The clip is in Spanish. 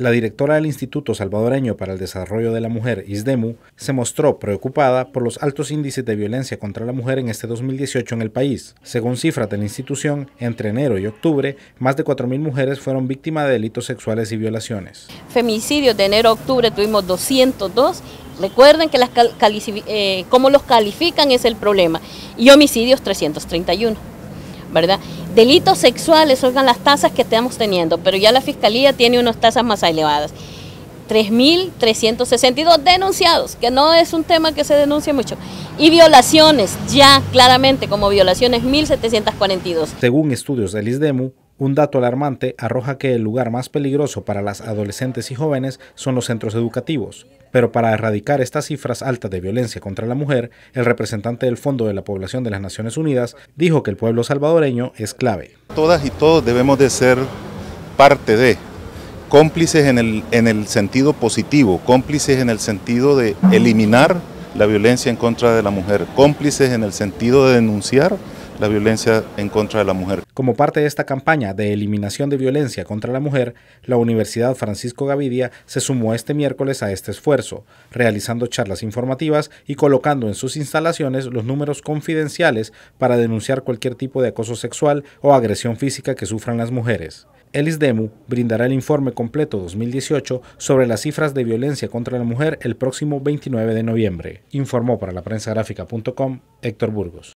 La directora del Instituto Salvadoreño para el Desarrollo de la Mujer, ISDEMU, se mostró preocupada por los altos índices de violencia contra la mujer en este 2018 en el país. Según cifras de la institución, entre enero y octubre, más de 4.000 mujeres fueron víctimas de delitos sexuales y violaciones. Femicidios de enero a octubre tuvimos 202. Recuerden que las eh, cómo los califican es el problema. Y homicidios 331. ¿verdad? Delitos sexuales, son las tasas que estamos teniendo, pero ya la Fiscalía tiene unas tasas más elevadas. 3.362 denunciados, que no es un tema que se denuncia mucho. Y violaciones, ya claramente como violaciones, 1.742. Según estudios del ISDEMU, un dato alarmante arroja que el lugar más peligroso para las adolescentes y jóvenes son los centros educativos. Pero para erradicar estas cifras altas de violencia contra la mujer, el representante del Fondo de la Población de las Naciones Unidas dijo que el pueblo salvadoreño es clave. Todas y todos debemos de ser parte de, cómplices en el, en el sentido positivo, cómplices en el sentido de eliminar la violencia en contra de la mujer, cómplices en el sentido de denunciar la violencia en contra de la mujer. Como parte de esta campaña de eliminación de violencia contra la mujer, la Universidad Francisco Gavidia se sumó este miércoles a este esfuerzo, realizando charlas informativas y colocando en sus instalaciones los números confidenciales para denunciar cualquier tipo de acoso sexual o agresión física que sufran las mujeres. Elis Demu brindará el informe completo 2018 sobre las cifras de violencia contra la mujer el próximo 29 de noviembre, informó para la prensa gráfica.com Héctor Burgos.